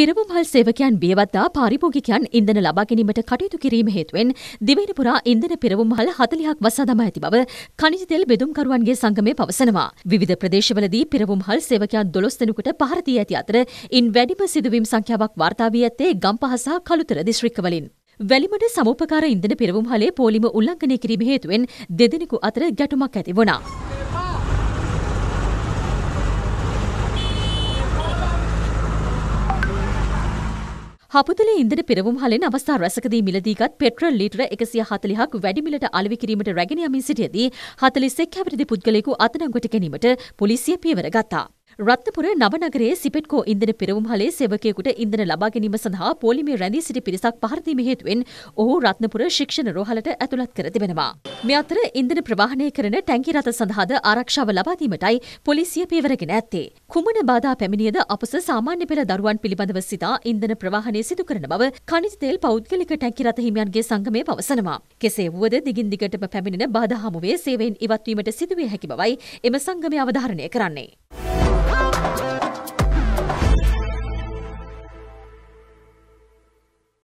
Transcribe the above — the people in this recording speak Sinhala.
පිරවුමල් සේවකයන් බියවත්තා පාරිභෝගිකයන් ඉන්ධන ලබා ගැනීමට කටයුතු කිරීම හේතුවෙන් දිවයින පුරා ඉන්ධන පිරවුම්හල් හතලියක් වසා දමා ඇති බව කනිජ තෙල් බෙදුම්කරුවන්ගේ සංගමය පවසනවා. විවිධ ප්‍රදේශවලදී පිරවුම්හල් සේවකයන් දොළොස් දෙනෙකුට පහර දී ඇති අතර ඉන් වැඩිම සිදුවීම් සංඛ්‍යාවක් වාර්තා වී ඇත්තේ ගම්පහ සහ කළුතර දිස්ත්‍රික්කවලින්. වැලිමට සමෝපකාර ඉන්ධන පිරවුම්හලේ පෝලිම උල්ලංඝනය කිරීම හේතුවෙන් දෙදෙනෙකු අතර ගැටුමක් ඇති වුණා. හපුතුලේ ඉන්ධන පෙරවුම් හලෙන් අවස්ථා රැසකදී මිලදීගත් පෙට්‍රල් ලීටර 140ක් වැඩි මිලට අලෙවි කිරීමට රැගෙන යමින් සිටියදී 41 හැවිරිදි පුද්ගලයෙකු අත්අඩංගුවට ගැනීමට පොලිසිය පියවර ගත්තා. රත්නපුර නවනගරයේ සිපෙට්කෝ ඉන්ධන පෙරවුම් හලේ සේවකයෙකුට ඉන්ධන ලබා ගැනීම සඳහා පොලිමේ රැඳී සිටි පිරිසක් පහර දීම හේතුවෙන් ඔහු රත්නපුර ශික්ෂණ රෝහලට ඇතුළත් කර තිබෙනවා. මේ අතර ඉන්ධන ප්‍රවාහනය කරන ටැංකි රථ සඳහාද ආරක්ෂාව ලබා දීමටයි පොලිසිය පියවරගෙන ඇත්තේ. කුමන බාධා පැමිණියද අපස සාමාන්‍ය පෙළ දරුවන් පිළිබඳව සිතා ඉන්ධන ප්‍රවාහනය සිදු කරන බව කනිජ තෙල් පෞද්ගලික ටැංකි රථ හිමියන්ගේ සංගමය පවසනවා. කෙසේ වුවද දිගින් දිගටම පැමිණෙන බාධා හමුවේ සේවයෙන් ඉවත්වීමට සිදුවිය හැකි බවයි එම සංගමය අවධාරණය කරන්නේ.